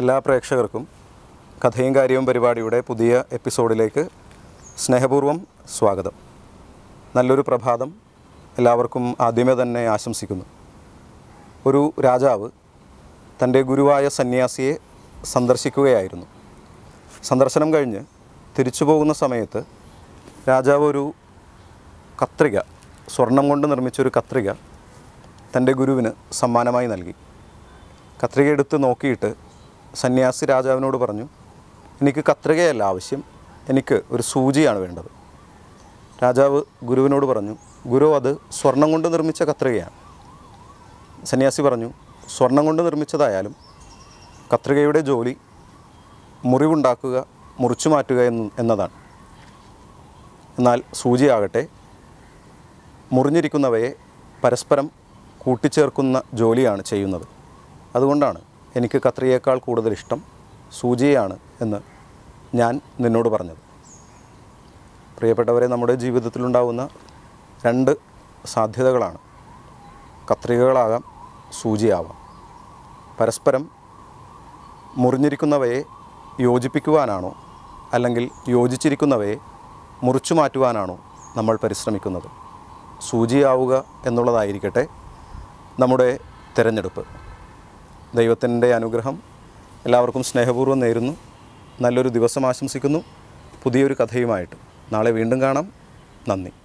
എല്ലാ പ്രേക്ഷകർക്കും കഥയും കാര്യവും പരിപാടിയുടെ പുതിയ എപ്പിസോഡിലേക്ക് സ്നേഹപൂർവ്വം സ്വാഗതം നല്ലൊരു പ്രഭാതം എല്ലാവർക്കും ആദ്യമേ തന്നെ ആശംസിക്കുന്നു ഒരു രാജാവ് തൻ്റെ ഗുരുവായ സന്യാസിയെ സന്ദർശിക്കുകയായിരുന്നു സന്ദർശനം കഴിഞ്ഞ് തിരിച്ചു പോകുന്ന സമയത്ത് രാജാവ് ഒരു കത്രിക സ്വർണം കൊണ്ട് നിർമ്മിച്ചൊരു കത്രിക തൻ്റെ ഗുരുവിന് സമ്മാനമായി നൽകി കത്രിക എടുത്ത് നോക്കിയിട്ട് സന്യാസി രാജാവിനോട് പറഞ്ഞു എനിക്ക് കത്രികയല്ല ആവശ്യം എനിക്ക് ഒരു സൂചിയാണ് വേണ്ടത് രാജാവ് ഗുരുവിനോട് പറഞ്ഞു ഗുരു അത് സ്വർണം കൊണ്ട് നിർമ്മിച്ച കത്രികയാണ് സന്യാസി പറഞ്ഞു സ്വർണം കൊണ്ട് നിർമ്മിച്ചതായാലും കത്രികയുടെ ജോലി മുറിവുണ്ടാക്കുക മുറിച്ചു മാറ്റുക എന്നതാണ് എന്നാൽ സൂചിയാകട്ടെ മുറിഞ്ഞിരിക്കുന്നവയെ പരസ്പരം കൂട്ടിച്ചേർക്കുന്ന ജോലിയാണ് ചെയ്യുന്നത് അതുകൊണ്ടാണ് എനിക്ക് കത്രിയേക്കാൾ കൂടുതൽ ഇഷ്ടം സൂചിയാണ് എന്ന് ഞാൻ നിന്നോട് പറഞ്ഞത് പ്രിയപ്പെട്ടവരെ നമ്മുടെ ജീവിതത്തിലുണ്ടാവുന്ന രണ്ട് സാധ്യതകളാണ് കത്രികകളാകാം സൂചിയാവാം പരസ്പരം മുറിഞ്ഞിരിക്കുന്നവയെ യോജിപ്പിക്കുവാനാണോ അല്ലെങ്കിൽ യോജിച്ചിരിക്കുന്നവയെ മുറിച്ചു മാറ്റുവാനാണോ നമ്മൾ പരിശ്രമിക്കുന്നത് സൂചിയാവുക എന്നുള്ളതായിരിക്കട്ടെ നമ്മുടെ തിരഞ്ഞെടുപ്പ് ദൈവത്തിൻ്റെ അനുഗ്രഹം എല്ലാവർക്കും സ്നേഹപൂർവ്വം നേരുന്നു നല്ലൊരു ദിവസം ആശംസിക്കുന്നു പുതിയൊരു കഥയുമായിട്ട് നാളെ വീണ്ടും കാണാം നന്ദി